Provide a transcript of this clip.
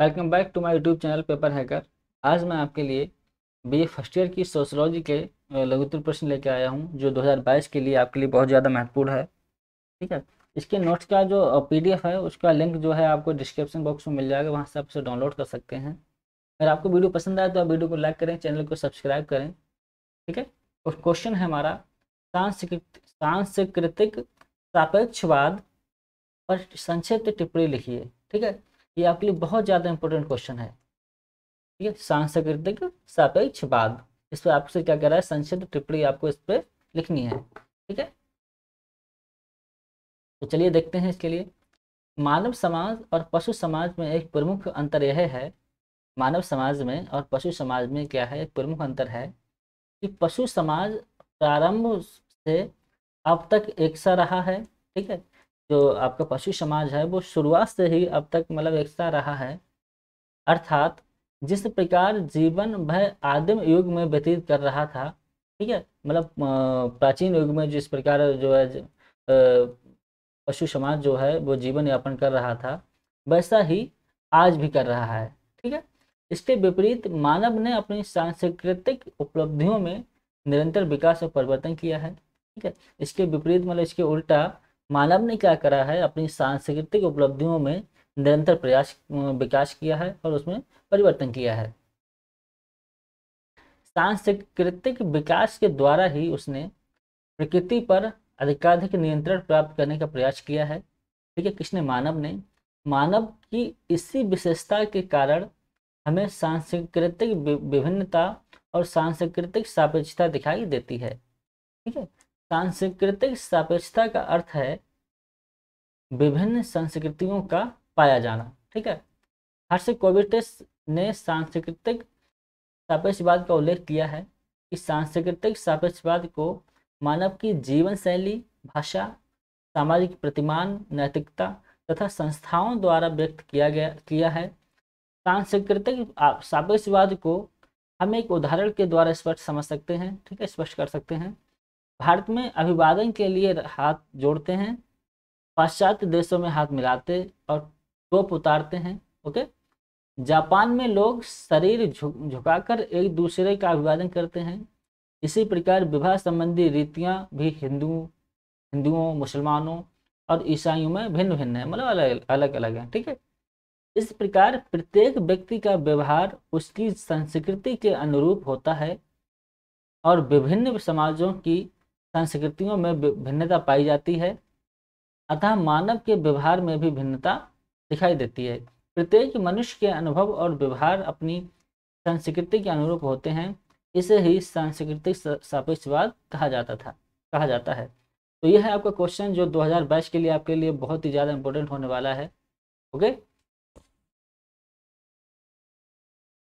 welcome back to my YouTube channel paper hacker आज मैं आपके लिए बी फर्स्ट ईयर की सोशोलॉजी के लघुत्तर प्रश्न लेके आया हूँ जो 2022 के लिए आपके लिए बहुत ज़्यादा महत्वपूर्ण है ठीक है इसके नोट्स का जो पीडीएफ है उसका लिंक जो है आपको डिस्क्रिप्शन बॉक्स में मिल जाएगा वहाँ से आप उसे डाउनलोड कर सकते हैं अगर आपको वीडियो पसंद आए तो आप वीडियो को लाइक करें चैनल को सब्सक्राइब करें ठीक है और क्वेश्चन है हमारा सांस्कृतिक सापेक्षवाद पर संक्षिप्त टिप्पणी लिखिए ठीक है ये आपके लिए बहुत ज़्यादा इंपॉर्टेंट क्वेश्चन है ठीक है सांस्कृतिक सापेक्ष भाग इस पर आपसे क्या कह रहा है संक्षिप्त टिप्पणी आपको इस पर लिखनी है ठीक है तो चलिए देखते हैं इसके लिए मानव समाज और पशु समाज में एक प्रमुख अंतर यह है मानव समाज में और पशु समाज में क्या है एक प्रमुख अंतर है कि पशु समाज प्रारंभ से अब तक एक सा रहा है ठीक है जो आपका पशु समाज है वो शुरुआत से ही अब तक मतलब एकता रहा है अर्थात जिस प्रकार जीवन भय आदिम युग में व्यतीत कर रहा था ठीक है मतलब प्राचीन युग में जिस प्रकार जो है पशु समाज जो है वो जीवन यापन कर रहा था वैसा ही आज भी कर रहा है ठीक है इसके विपरीत मानव ने अपनी सांस्कृतिक उपलब्धियों में निरंतर विकास और परिवर्तन किया है ठीक है इसके विपरीत मतलब इसके उल्टा मानव ने क्या करा है अपनी सांस्कृतिक उपलब्धियों में निरंतर प्रयास विकास किया है और उसमें परिवर्तन किया है सांस्कृतिक विकास के द्वारा ही उसने प्रकृति पर अधिकाधिक नियंत्रण प्राप्त करने का प्रयास किया है ठीक है किसने मानव ने मानव की इसी विशेषता के कारण हमें सांस्कृतिक विभिन्नता और सांस्कृतिक सापेक्षता दिखाई देती है ठीक है सांस्कृतिक सापेक्षता का अर्थ है विभिन्न संस्कृतियों का पाया जाना ठीक है हर्ष कोविटेस ने सांस्कृतिक सापेक्षवाद का उल्लेख किया है कि सांस्कृतिक सापेक्षवाद को मानव की जीवन शैली भाषा सामाजिक प्रतिमान नैतिकता तथा संस्थाओं द्वारा व्यक्त किया गया किया है सांस्कृतिक सापेक्षवाद को हम एक उदाहरण के द्वारा स्पष्ट समझ सकते हैं ठीक है स्पष्ट कर सकते हैं भारत में अभिवादन के लिए हाथ जोड़ते हैं पाश्चात्य देशों में हाथ मिलाते और टोप उतारते हैं ओके जापान में लोग शरीर झुकाकर एक दूसरे का अभिवादन करते हैं इसी प्रकार विवाह संबंधी रीतियां भी हिंदू हिंदुओं मुसलमानों और ईसाइयों में भिन्न भिन्न है मतलब अलग अलग अलग है ठीक है इस प्रकार प्रत्येक व्यक्ति का व्यवहार उसकी संस्कृति के अनुरूप होता है और विभिन्न समाजों की संस्कृतियों में भिन्नता पाई जाती है अतः मानव के व्यवहार में भी भिन्नता दिखाई देती है प्रत्येक मनुष्य के अनुभव और व्यवहार अपनी संस्कृति के अनुरूप होते हैं इसे ही सांस्कृतिक सापेक्षवाद कहा जाता था कहा जाता है तो यह है आपका क्वेश्चन जो 2022 के लिए आपके लिए बहुत ही ज़्यादा इंपॉर्टेंट होने वाला है ओके